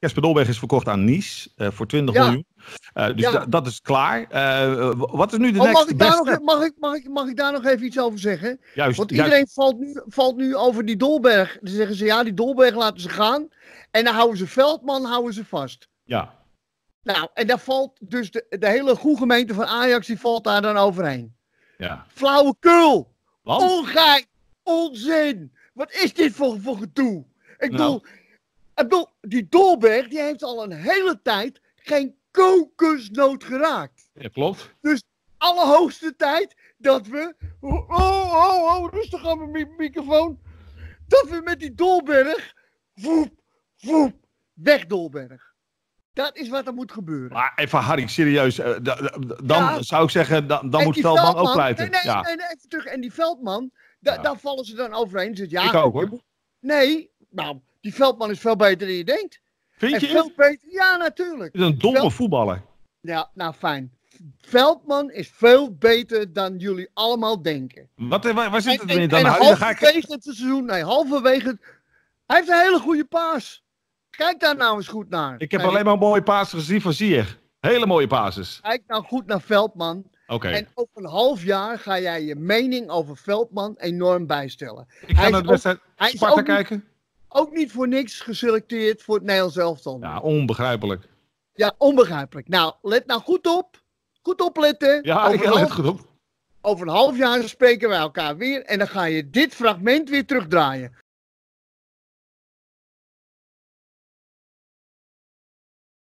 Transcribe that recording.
Jesper Dolberg is verkocht aan Nice eh, voor 20 miljoen. Uh, dus dat is klaar. Eh, wat is nu de oh, next e-, mag ik, mag, ik, mag, ik, daar nog even iets over zeggen? Juist, Want iedereen Valt, nu, valt nu over die Dolberg. Dan zeggen ze ja, die Dolberg laten ze gaan. En dan houden ze Veldman houden ze vast. Ja. Nou, en daar valt dus de, de hele goede gemeente van Ajax die valt daar dan overheen. Ja. Flauwekul! Ongein! Onzin! Wat is dit voor, voor gedoe? Ik nou. bedoel... Ik die Dolberg die heeft al een hele tijd geen kokosnoot geraakt. Ja, klopt. Dus allerhoogste tijd dat we... Oh, oh, oh, rustig aan mijn microfoon. Dat we met die Dolberg... Woep, woep, weg Dolberg. Dat is wat er moet gebeuren. Maar even Harry, serieus. Eh, dan zou ik zeggen, dan, dan moet Veldman, ook pleiten. nee, ja. nee, even terug. En die Veldman, daar vallen ze dan overheen. Zegt, ja, ik ook hoor. nee, nou, die Veldman is veel beter dan je denkt. Vind je? Veel beter, ja, natuurlijk. is een domme voetballer. Ja, nou fijn. Veldman is veel beter dan jullie allemaal denken. Wat, eh, waar, waar zit het in dan? En, halverwege het seizoen, nee, halverwege Hij heeft een hele goede paas. Kijk daar nou eens goed naar. Ik heb alleen maar mooie paas gezien van Zier. Hele mooie passes. Kijk nou goed naar Veldman. Okay. En over een half jaar ga jij je mening over Veldman enorm bijstellen. Ik ga naar de wedstrijd Sparta kijken ook niet voor niks geselecteerd voor het Nederlands elftal. Ja, onbegrijpelijk. Ja, onbegrijpelijk. Nou, let nou goed op. Goed opletten. Ja, ik let goed op. Over een half jaar spreken wij elkaar weer en dan ga je dit fragment weer terugdraaien.